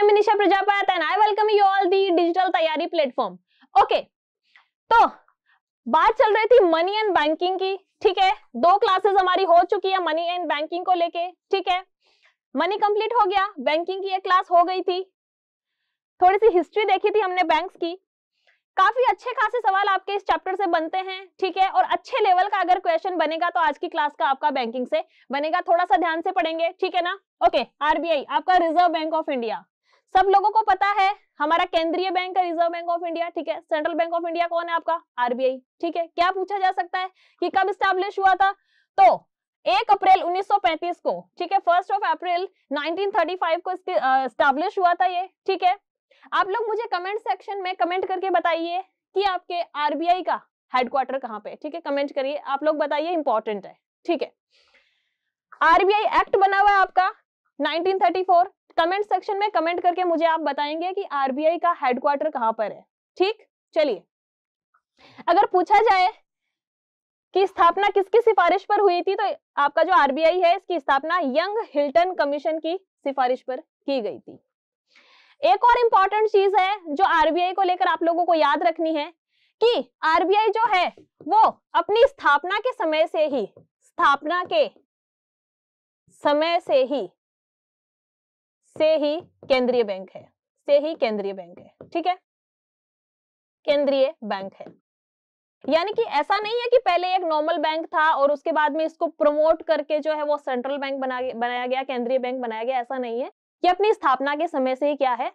I am Nisha Prajapat and I welcome you all the digital Taiyari platform okay तो बात चल रही थी मनी एंड बैंकिंग की ठीक है दो क्लासेस हमारी हो चुकी है मनी एंड बैंकिंग को लेके ठीक है मनी कंप्लीट हो गया बैंकिंग की एक क्लास हो गई थी थोड़ी सी हिस्ट्री देखी थी हमने बैंक्स की काफी अच्छे खासे सवाल आपके इस चैप्टर से बनते हैं ठीक है और अच्छे लेवल का अगर क्वेश्चन बनेगा तो आज की क्लास का आपका बैंकिंग से बनेगा थोड़ा सा ध्यान से पढ़ेंगे ठीक है ना ओके आरबीआई आपका रिजर्व बैंक ऑफ इंडिया सब लोगों को पता है हमारा केंद्रीय बैंक है रिजर्व बैंक ऑफ इंडिया ठीक है सेंट्रल बैंक ऑफ इंडिया कौन है आपका आरबीआई ठीक है क्या पूछा जा सकता है कि कब स्टैब्लिश हुआ था तो एक अप्रैल 1935 को ठीक है फर्स्ट ऑफ अप्रैल 1935 को स्टैब्लिश हुआ था ये ठीक है आप लोग मुझे कमेंट सेक्शन में कमेंट करके बताइए कि आपके आरबीआई का हेडक्वार्टर कहाँ पे ठीक है कमेंट करिए आप लोग बताइए इंपॉर्टेंट है ठीक है आरबीआई एक्ट बना हुआ है आपका 1934 कमेंट सेक्शन में कमेंट करके मुझे आप बताएंगे कि आरबीआई का हेडक्वार्टर कहां पर है ठीक चलिए अगर पूछा जाए कि स्थापना किसकी सिफारिश पर हुई थी तो आपका जो आरबीआई है इसकी स्थापना यंग हिल्टन कमीशन की सिफारिश पर की गई थी एक और इंपॉर्टेंट चीज है जो आरबीआई को लेकर आप लोगों को याद रखनी है कि आरबीआई जो है वो अपनी स्थापना के समय से ही स्थापना के समय से ही से ही केंद्रीय बैंक है से ही केंद्रीय बैंक है ठीक है केंद्रीय बैंक है यानी कि ऐसा नहीं है कि पहले एक नॉर्मल बैंक था और उसके बाद में इसको प्रमोट करके जो है वो सेंट्रल बैंक बना बनाया गया केंद्रीय बैंक बनाया गया ऐसा नहीं है कि अपनी स्थापना के समय से ही क्या है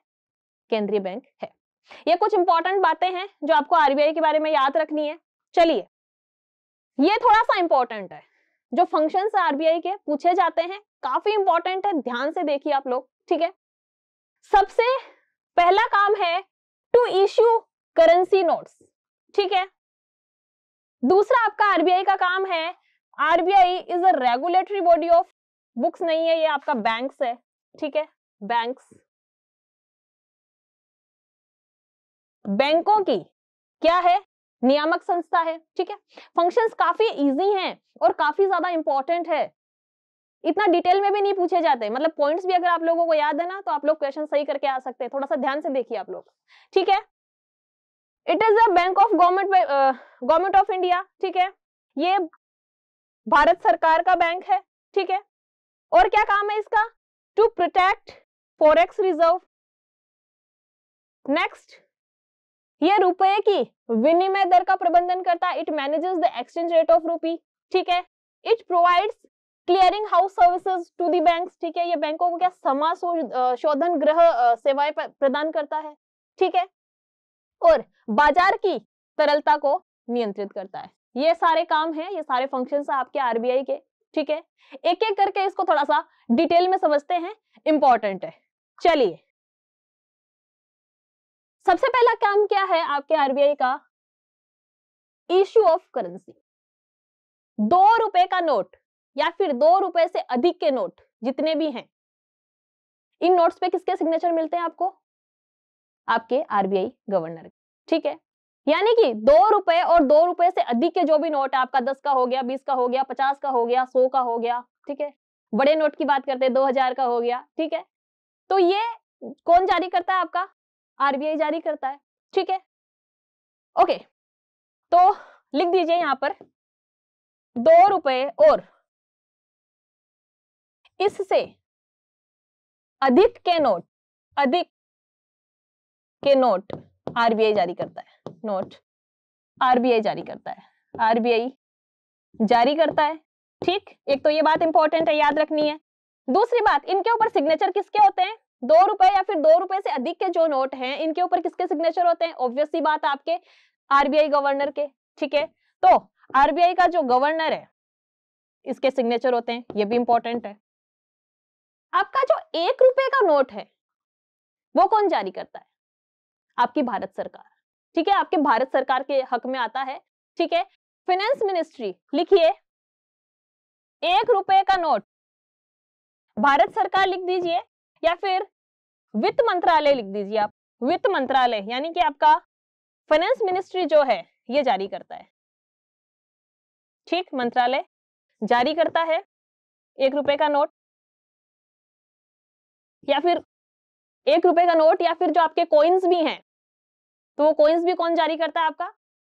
केंद्रीय बैंक है ये कुछ इंपॉर्टेंट बातें हैं जो आपको आरबीआई के बारे में याद रखनी है चलिए ये थोड़ा सा इंपॉर्टेंट है जो फंक्शन आरबीआई के पूछे जाते हैं काफी इंपॉर्टेंट है ध्यान से देखिए आप लोग ठीक है सबसे पहला काम है टू इश्यू करेंसी नोट्स ठीक है दूसरा आपका आरबीआई का काम है RBI is a regulatory body of books नहीं है ये आपका बैंक्स है ठीक है बैंक्स बैंकों की क्या है नियामक संस्था है ठीक है फंक्शंस काफी इजी हैं और काफी ज्यादा इंपॉर्टेंट है इतना डिटेल में भी नहीं पूछे जाते मतलब पॉइंट्स भी अगर आप लोगों को याद है ना तो आप लोग क्वेश्चन सही करके आ सकते हैं थोड़ा सा ध्यान से देखिए आप लोग ठीक है it is the bank of government government of India ठीक है ये भारत सरकार का बैंक है ठीक है और क्या काम है इसका to protect forex reserve next ये रुपए की विनिमय दर का प्रबंधन करता है it manages the exchange rate of rupee ठीक है it provides clearing house services to the bank ठीक है ये बैंकों को क्या समा शोधन ग्रह सेवाएं प्रदान करता है ठीक है और बाजार की तरलता को नियंत्रित करता है ये सारे काम है ये सारे फंक्शन आपके आरबीआई के ठीक है एक एक करके इसको थोड़ा सा डिटेल में समझते हैं इंपॉर्टेंट है चलिए सबसे पहला काम क्या है आपके आरबीआई का इश्यू ऑफ करेंसी दो रुपए का नोट या फिर दो रुपए से अधिक के नोट जितने भी हैं इन नोट्स पे किसके सिग्नेचर मिलते हैं आपको आपके आरबीआई गवर्नर ठीक है यानी कि दो रुपए और दो रुपए से अधिक के जो भी नोट आपका दस का हो गया बीस का हो गया पचास का हो गया सौ का हो गया ठीक है बड़े नोट की बात करते हैं दो हजार का हो गया ठीक है तो ये कौन जारी करता है आपका आरबीआई जारी करता है ठीक है ओके तो लिख दीजिए यहां पर दो रुपए और इससे अधिक के नोट अधिक के नोट आरबीआई जारी करता है नोट आरबीआई जारी करता है आरबीआई जारी करता है ठीक एक तो ये बात इंपॉर्टेंट है याद रखनी है दूसरी बात इनके ऊपर सिग्नेचर किसके होते हैं दो रुपए या फिर दो रुपए से अधिक के जो नोट हैं इनके ऊपर किसके सिग्नेचर होते हैं ऑब्वियसली बात आपके आरबीआई गवर्नर के ठीक है तो आरबीआई का जो गवर्नर है इसके सिग्नेचर होते हैं ये भी इंपॉर्टेंट है आपका जो एक रुपए का नोट है वो कौन जारी करता है आपकी भारत सरकार ठीक है आपके भारत सरकार के हक में आता है ठीक है फाइनेंस मिनिस्ट्री लिखिए एक रुपए का नोट भारत सरकार लिख दीजिए या फिर वित्त मंत्रालय लिख दीजिए आप वित्त मंत्रालय यानी कि आपका फाइनेंस मिनिस्ट्री जो है ये जारी करता है ठीक मंत्रालय जारी करता है एक रुपए का नोट या फिर एक रुपए का नोट या फिर जो आपके कोइंस भी हैं तो वो कोइंस भी कौन जारी करता है आपका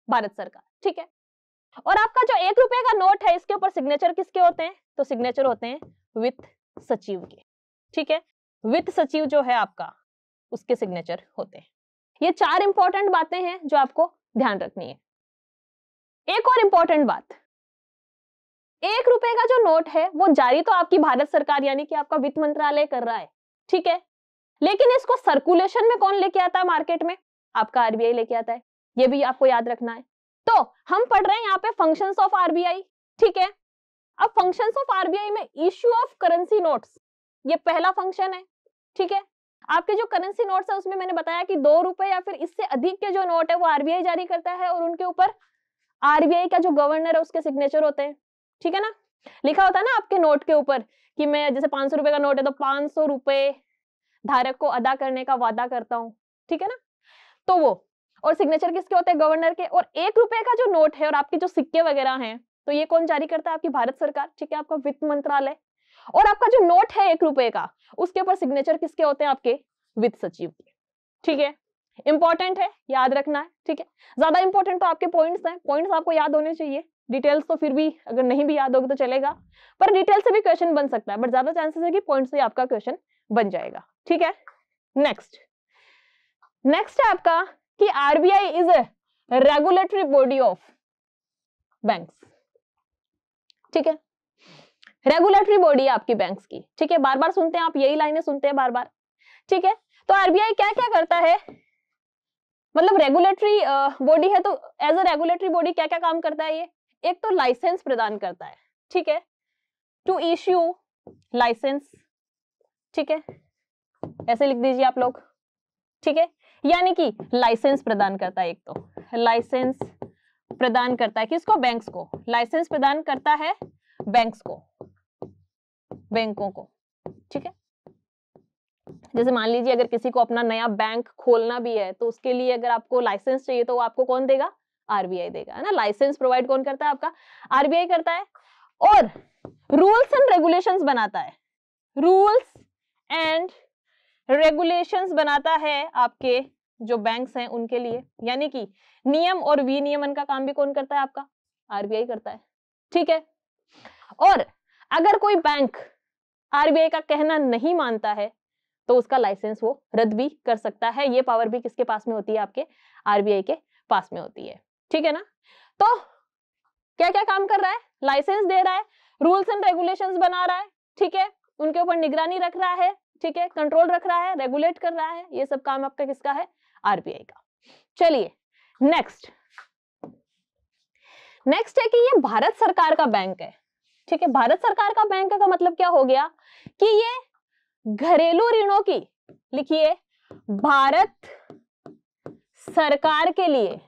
भारत सरकार ठीक है और आपका जो एक रुपए का नोट है इसके ऊपर सिग्नेचर किसके होते हैं तो सिग्नेचर होते हैं वित्त सचिव के ठीक है वित्त सचिव जो है आपका उसके सिग्नेचर होते हैं ये चार इंपॉर्टेंट बातें हैं जो आपको ध्यान रखनी है एक और इंपॉर्टेंट बात एक रुपए का जो नोट है वो जारी तो आपकी भारत सरकार यानी कि आपका वित्त मंत्रालय कर रहा है ठीक है लेकिन इसको सर्कुलेशन में कौन लेके आता है मार्केट में आपका आरबीआई लेके आता है ये भी आपको याद रखना है तो हम पढ़ रहे हैं यहाँ पे फंक्शंस ऑफ आरबीआई ठीक है अब फंक्शंस ऑफ आरबीआई में इश्यू ऑफ करेंसी नोट्स ये पहला फंक्शन है ठीक है आपके जो करेंसी नोट्स है उसमें मैंने बताया कि दो रुपए या फिर इससे अधिक के जो नोट है वो आरबीआई जारी करता है और उनके ऊपर आरबीआई का जो गवर्नर है उसके सिग्नेचर होते हैं ठीक है ना लिखा होता है ना आपके नोट के ऊपर कि मैं जैसे पाँच सौ रुपए का नोट है तो पाँच सौ रुपए धारक को अदा करने का वादा करता हूँ ठीक है ना तो वो और सिग्नेचर किसके होते हैं गवर्नर के और एक रुपए का जो नोट है और आपके जो सिक्के वगैरह हैं तो ये कौन जारी करता है आपकी भारत सरकार ठीक है आपका वित्त मंत्रालय और आपका जो नोट है एक रुपए का उसके ऊपर सिग्नेचर किसके होते हैं आपके वित्त सचिव के ठीक है इंपॉर्टेंट है याद रखना है ठीक है ज्यादा इंपॉर्टेंट तो आपके पॉइंट्स हैं पॉइंट्स आपको याद होने चाहिए डिटेल्स तो फिर भी अगर नहीं भी याद होगी तो चलेगा पर डिटेल से भी क्वेश्चन बन सकता है बट ज्यादा चांसेस है कि पॉइंट से आपका क्वेश्चन बन जाएगा ठीक है नेक्स्ट नेक्स्ट है आपका कि RBI is a regulatory body of banks ठीक है रेगुलेटरी बॉडी है आपकी बैंक्स की ठीक है बार बार सुनते हैं आप यही लाइनें सुनते हैं बार बार ठीक है तो आरबीआई क्या क्या करता है मतलब रेगुलेटरी बॉडी है तो एज अ रेगुलेटरी बॉडी क्या क्या काम करता है ये एक तो लाइसेंस प्रदान करता है ठीक है टू इश्यू लाइसेंस ठीक है ऐसे लिख दीजिए आप लोग ठीक है यानी कि लाइसेंस प्रदान करता है एक तो लाइसेंस प्रदान करता है किसको बैंक्स को लाइसेंस प्रदान करता है बैंक्स को बैंकों को ठीक है जैसे मान लीजिए अगर किसी को अपना नया बैंक खोलना भी है तो उसके लिए अगर आपको लाइसेंस चाहिए तो वो आपको कौन देगा आरबीआई देगा है ना लाइसेंस प्रोवाइड कौन करता है आपका आरबीआई करता है और रूल्स एंड रेगुलेशन बनाता है रूल्स एंड रेगुलेशन बनाता है आपके जो बैंक्स हैं उनके लिए यानी कि नियम और विनियमन का काम भी कौन करता है आपका आरबीआई करता है ठीक है और अगर कोई बैंक आरबीआई का कहना नहीं मानता है तो उसका लाइसेंस वो रद्द भी कर सकता है ये पावर भी किसके पास में होती है आपके आरबीआई के पास में होती है ठीक है ना तो क्या क्या काम कर रहा है लाइसेंस दे रहा है रूल्स एंड रेगुलेशंस बना रहा है ठीक है उनके ऊपर निगरानी रख रहा है ठीक है कंट्रोल रख रहा है रेगुलेट कर रहा है ये सब काम आपका किसका है आरबीआई का चलिए नेक्स्ट नेक्स्ट है कि ये भारत सरकार का बैंक है ठीक है भारत सरकार का बैंक का मतलब क्या हो गया कि ये घरेलू ऋणों की लिखिए भारत सरकार के लिए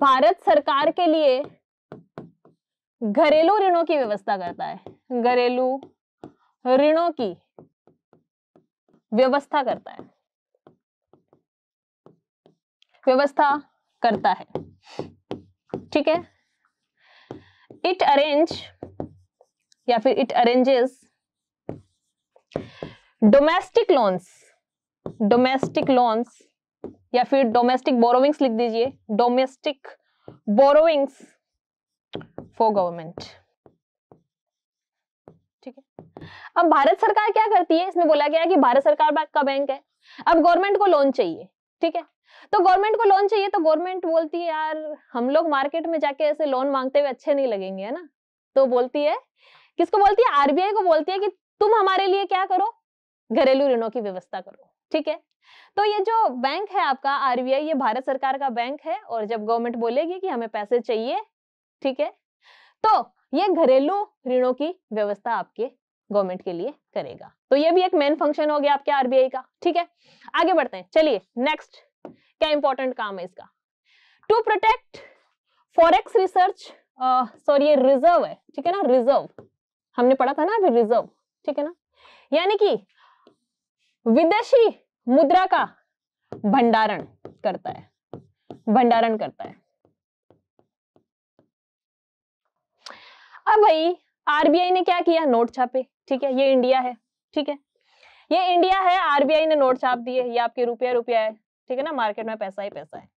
भारत सरकार के लिए घरेलू ऋणों की व्यवस्था करता है घरेलू ऋणों की व्यवस्था करता है व्यवस्था करता है ठीक है इट अरेंज या फिर it arranges domestic loans domestic loans या फिर डोमेस्टिक बोरोविंग्स लिख दीजिए डोमेस्टिक बोरोविंग्स फॉर गवर्नमेंट ठीक है अब भारत सरकार क्या करती है इसमें बोला गया है कि भारत सरकार का बैंक है अब गवर्नमेंट को लोन चाहिए ठीक है तो गवर्नमेंट को लोन चाहिए तो गवर्नमेंट बोलती है यार हम लोग मार्केट में जाके ऐसे लोन मांगते हुए अच्छे नहीं लगेंगे है ना तो बोलती है किसको बोलती है आरबीआई को बोलती है कि तुम हमारे लिए क्या करो घरेलू ऋणों की व्यवस्था करो ठीक है तो ये जो बैंक है आपका आरबीआई ये भारत सरकार का बैंक है और जब गवर्नमेंट बोलेगी कि हमें पैसे चाहिए ठीक है तो ये घरेलू ऋणों की व्यवस्था आपके गवर्नमेंट के लिए करेगा तो ये भी एक मेन फंक्शन हो गया आपके आरबीआई का ठीक है आगे बढ़ते हैं चलिए नेक्स्ट क्या इंपॉर्टेंट काम है इसका to protect forex research sorry ये रिजर्व है ठीक है ना रिजर्व हमने पढ़ा था ना अभी रिजर्व ठीक है ना यानी कि विदेशी मुद्रा का भंडारण करता है भंडारण करता है अब भाई आरबीआई ने क्या किया नोट छापे ठीक है ये इंडिया है ठीक है ये इंडिया है आरबीआई ने नोट छाप दिए ये आपके रुपया रुपया है ठीक है ना मार्केट में पैसा ही पैसा है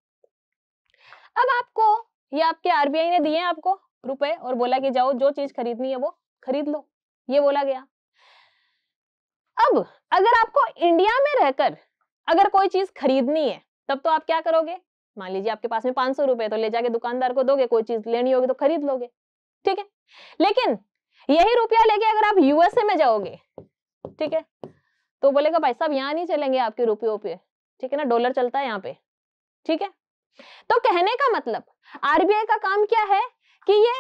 अब आपको ये आपके आरबीआई ने दिए आपको रुपए और बोला कि जाओ जो चीज खरीदनी है वो खरीद लो ये बोला गया अब अगर आपको इंडिया में रहकर अगर कोई चीज खरीदनी है तब तो आप क्या करोगे मान लीजिए आपके पास में पांच सौ रुपए तो ले जाके दुकानदार को दोगे कोई चीज लेनी होगी तो खरीद लोगे ठीक है लेकिन यही रुपया लेके अगर आप यूएसए में जाओगे ठीक है तो बोलेगा भाई साहब यहाँ नहीं चलेंगे आपके रुपयों पे ठीक है ना डॉलर चलता है यहाँ पे ठीक है तो कहने का मतलब आरबीआई का काम क्या है कि ये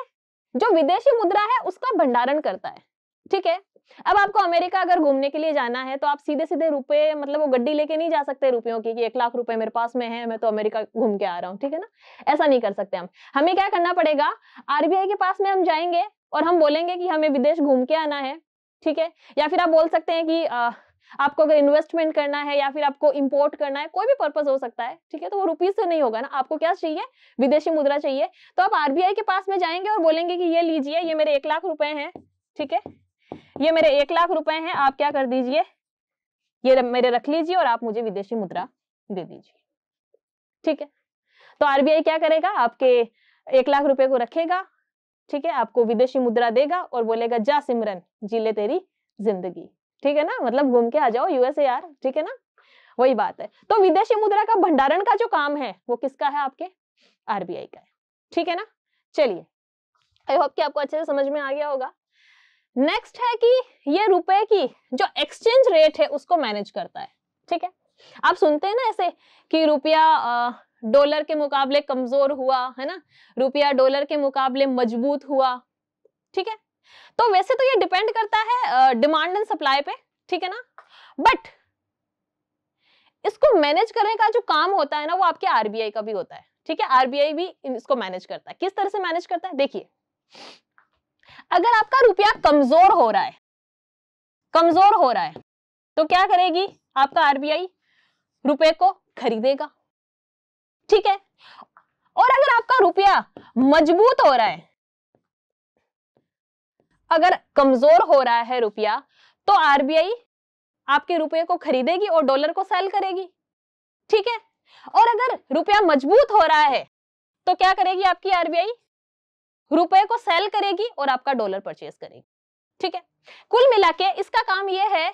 जो विदेशी मुद्रा है उसका भंडारण करता है ठीक है अब आपको अमेरिका अगर घूमने के लिए जाना है तो आप सीधे सीधे रुपए मतलब वो गड्डी लेके नहीं जा सकते रुपयों की कि एक लाख रुपए मेरे पास में है मैं तो अमेरिका घूम के आ रहा हूँ ठीक है ना ऐसा नहीं कर सकते हम हमें क्या करना पड़ेगा आरबीआई के पास में हम जाएंगे और हम बोलेंगे कि हमें विदेश घूम के आना है ठीक है या फिर आप बोल सकते हैं कि आ, आपको अगर इन्वेस्टमेंट करना है या फिर आपको इम्पोर्ट करना है कोई भी पर्पज हो सकता है ठीक है तो वो रुपीज से नहीं होगा ना आपको क्या चाहिए विदेशी मुद्रा चाहिए तो आप आरबीआई के पास में जाएंगे और बोलेंगे कि ये लीजिए ये मेरे एक लाख रुपए हैं ठीक है ये मेरे एक लाख रुपए हैं आप क्या कर दीजिए ये मेरे रख लीजिए और आप मुझे विदेशी मुद्रा दे दीजिए ठीक है तो आरबीआई क्या करेगा आपके एक लाख रुपए को रखेगा ठीक है आपको विदेशी मुद्रा देगा और बोलेगा जा सिमरन जी ले तेरी जिंदगी ठीक है ना मतलब घूम के आ जाओ यूएसए यार ठीक है ना वही बात है तो विदेशी मुद्रा का भंडारण का जो काम है वो किसका है आपके आरबीआई का है ठीक है ना चलिए आई होप कि आपको अच्छे से समझ में आ गया होगा नेक्स्ट है कि ये रुपए की जो एक्सचेंज रेट है उसको मैनेज करता है ठीक है आप सुनते हैं ना ऐसे कि रुपया डॉलर के मुकाबले कमजोर हुआ है ना रुपया डॉलर के मुकाबले मजबूत हुआ ठीक है तो वैसे तो ये डिपेंड करता है डिमांड एंड सप्लाई पे ठीक है ना बट इसको मैनेज करने का जो काम होता है ना वो आपके आरबीआई का भी होता है ठीक है आरबीआई भी इसको मैनेज करता है किस तरह से मैनेज करता है देखिए अगर आपका रुपया कमजोर हो रहा है कमजोर हो रहा है तो क्या करेगी आपका आरबीआई रुपए को खरीदेगा ठीक है और अगर आपका रुपया मजबूत हो रहा है अगर कमजोर हो रहा है रुपया तो आरबीआई आपके रुपए को खरीदेगी और डॉलर को सेल करेगी ठीक है और अगर रुपया मजबूत हो रहा है तो क्या करेगी आपकी आरबीआई रुपए को सेल करेगी और आपका डॉलर परचेज करेगी ठीक है कुल मिला के इसका काम यह है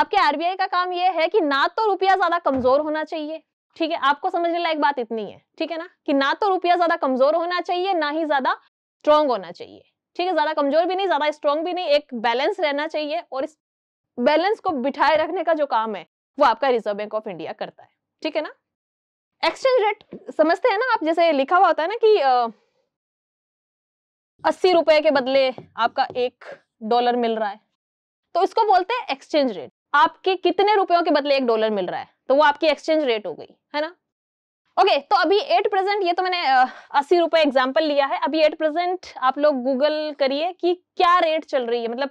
आपके आरबीआई का काम यह है कि ना तो रुपया ज्यादा कमजोर होना चाहिए ठीक है आपको समझने लायक बात इतनी है ठीक है ना कि ना तो रुपया ज्यादा कमजोर होना चाहिए ना ही ज्यादा स्ट्रांग होना चाहिए ठीक है ज्यादा कमजोर भी नहीं ज्यादा स्ट्रांग भी नहीं एक बैलेंस रहना चाहिए और इस बैलेंस को बिठाए रखने का जो काम है वो आपका रिजर्व बैंक ऑफ इंडिया करता है ठीक है ना एक्सचेंज रेट समझते हैं ना आप जैसे लिखा हुआ होता है ना कि अस्सी रुपए के बदले आपका एक डॉलर मिल रहा है तो इसको बोलते हैं एक्सचेंज रेट आपके कितने रुपयों के बदले एक डॉलर मिल रहा है तो वो आपकी एक्सचेंज रेट हो गई है ना ओके तो अभी एट प्रेजेंट ये तो मैंने अस्सी रुपए एग्जाम्पल लिया है अभी एट प्रेजेंट आप लोग गूगल करिए कि क्या रेट चल रही है मतलब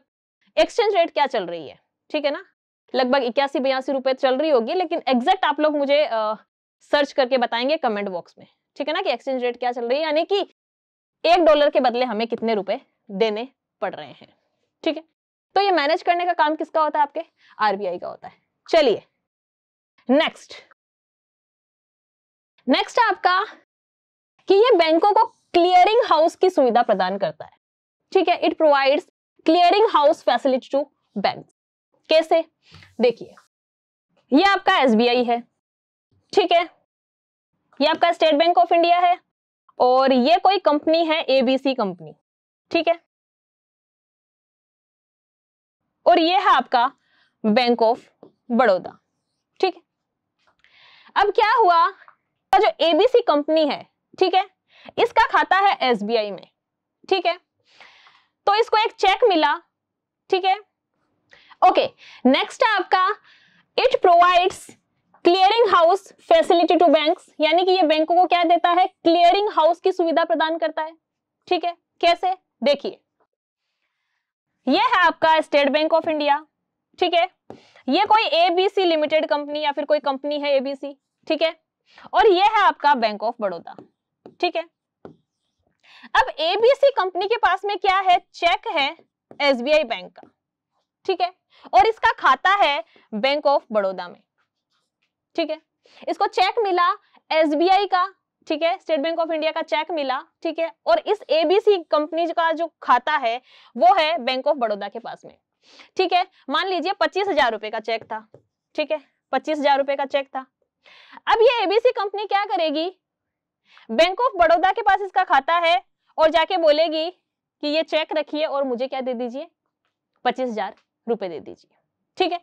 एक्सचेंज रेट क्या चल रही है ठीक है ना लगभग इक्यासी बयासी रुपए चल रही होगी लेकिन एग्जैक्ट आप लोग मुझे सर्च करके बताएंगे कमेंट बॉक्स में ठीक है ना कि एक्सचेंज रेट क्या चल रही है यानी कि एक डॉलर के बदले हमें कितने रुपए देने पड़ रहे हैं ठीक है तो ये मैनेज करने का काम किसका होता है आपके आरबीआई का होता है चलिए नेक्स्ट नेक्स्ट आपका कि ये बैंकों को क्लियरिंग हाउस की सुविधा प्रदान करता है ठीक है it provides clearing house facility to bank कैसे देखिए ये आपका एसबीआई है ठीक है ये आपका स्टेट बैंक ऑफ इंडिया है और ये कोई कंपनी है एबीसी कंपनी ठीक है और ये है आपका बैंक ऑफ बड़ौदा ठीक है अब क्या हुआ जो एबीसी कंपनी है ठीक है इसका खाता है एसबीआई में ठीक है तो इसको एक चेक मिला ठीक है ओके नेक्स्ट है आपका it provides clearing house facility to banks यानी कि ये बैंकों को क्या देता है क्लियरिंग हाउस की सुविधा प्रदान करता है ठीक है कैसे देखिए यह है आपका स्टेट बैंक ऑफ इंडिया ठीक है ये कोई एबीसी लिमिटेड कंपनी या फिर कोई कंपनी है एबीसी ठीक है और ये है आपका बैंक ऑफ बड़ौदा ठीक है अब एबीसी कंपनी के पास में क्या है चेक है एसबीआई बैंक का ठीक है और इसका खाता है बैंक ऑफ बड़ौदा में ठीक है इसको चेक मिला एस का ठीक है स्टेट बैंक ऑफ इंडिया का चेक मिला ठीक है और इस एबीसी कंपनी का जो खाता है वो है बैंक ऑफ बड़ौदा के पास में ठीक है मान लीजिए पच्चीस हजार रुपए का चेक था ठीक है पच्चीस हजार रुपए का चेक था अब ये एबीसी कंपनी क्या करेगी बैंक ऑफ बड़ौदा के पास इसका खाता है और जाके बोलेगी कि ये चेक रखिए और मुझे क्या दे दीजिए पच्चीस रुपए दे दीजिए ठीक है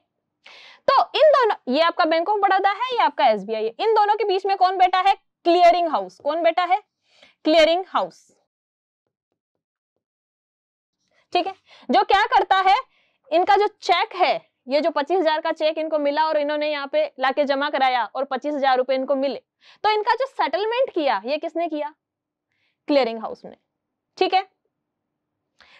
तो इन दोनों ये आपका बैंक ऑफ बड़ौदा है ये आपका एस है इन दोनों के बीच में कौन बैठा है क्लियरिंग हाउस कौन बैठा है क्लियरिंग हाउस ठीक है जो क्या करता है इनका जो चेक है ये जो पच्चीस हजार का चेक इनको मिला और इन्होंने यहाँ पे लाके जमा कराया और पच्चीस हजार रुपए इनको मिले तो इनका जो सेटलमेंट किया ये किसने किया क्लियरिंग हाउस ने ठीक है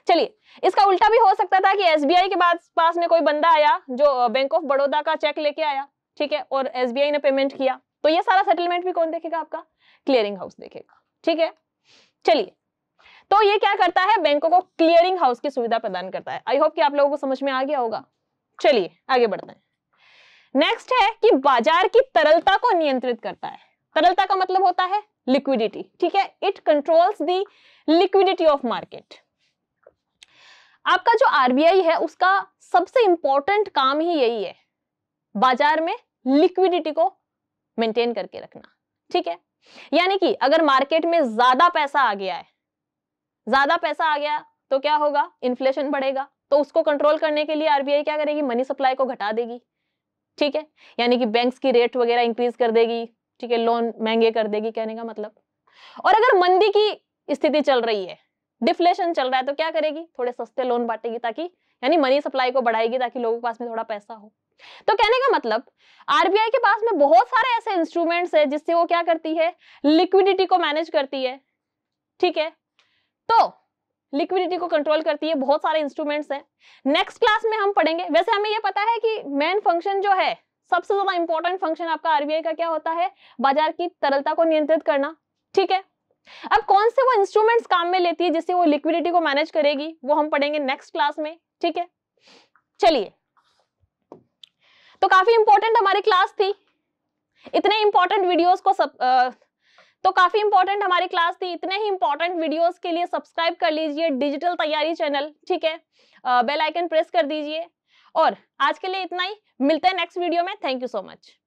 चलिए इसका उल्टा भी हो सकता था कि एसबीआई के बाद पास में कोई बंदा आया जो बैंक ऑफ बड़ौदा का चेक लेके आया ठीक है और एसबीआई ने पेमेंट किया तो ये सारा सेटलमेंट भी कौन देखेगा आपका क्लियरिंग हाउस देखेगा ठीक है चलिए तो ये क्या करता है बैंकों को क्लियरिंग हाउस की सुविधा प्रदान करता है आई होप कि आप लोगों को समझ में आ गया होगा चलिए आगे बढ़ते हैं नेक्स्ट है कि बाजार की तरलता को नियंत्रित करता है तरलता का मतलब होता है लिक्विडिटी ठीक है it controls the liquidity of market आपका जो आरबीआई है उसका सबसे इंपॉर्टेंट काम ही यही है बाजार में लिक्विडिटी को मेंटेन करके रखना ठीक है यानी कि अगर मार्केट में ज्यादा पैसा आ गया है ज्यादा पैसा आ गया तो क्या होगा इन्फ्लेशन बढ़ेगा तो उसको कंट्रोल करने के लिए आरबीआई क्या करेगी मनी सप्लाई को घटा देगी ठीक है यानी कि बैंक्स की रेट वगैरह इंक्रीज कर देगी ठीक है लोन महंगे कर देगी कहने का मतलब और अगर मंदी की स्थिति चल रही है डिफ्लेशन चल रहा है तो क्या करेगी थोड़े सस्ते लोन बांटेगी ताकि यानी मनी सप्लाई को बढ़ाएगी ताकि लोगों के पास में थोड़ा पैसा हो तो कहने का मतलब आरबीआई के पास में बहुत सारे ऐसे इंस्ट्रूमेंट्स है जिससे वो क्या करती है लिक्विडिटी को मैनेज करती है ठीक है तो लिक्विडिटी को कंट्रोल करती है बहुत सारे इंस्ट्रूमेंट्स हैं नेक्स्ट क्लास में हम पढ़ेंगे वैसे हमें यह पता है कि मेन फंक्शन जो है सबसे ज्यादा इंपॉर्टेंट फंक्शन आपका आरबीआई का क्या होता है बाजार की तरलता को नियंत्रित करना ठीक है अब कौन से वो इंस्ट्रूमेंट्स काम में लेती है जिससे वो लिक्विडिटी को मैनेज करेगी वो हम पढ़ेंगे नेक्स्ट क्लास में ठीक है चलिए तो काफी इंपॉर्टेंट हमारी क्लास थी इतने इंपॉर्टेंट वीडियोस को सब आ, तो काफी इंपॉर्टेंट हमारी क्लास थी इतने ही इंपॉर्टेंट वीडियोस के लिए सब्सक्राइब कर लीजिए डिजिटल तैयारी चैनल ठीक है बेल आइकन प्रेस कर दीजिए और आज के लिए इतना ही मिलते हैं नेक्स्ट वीडियो में थैंक यू सो मच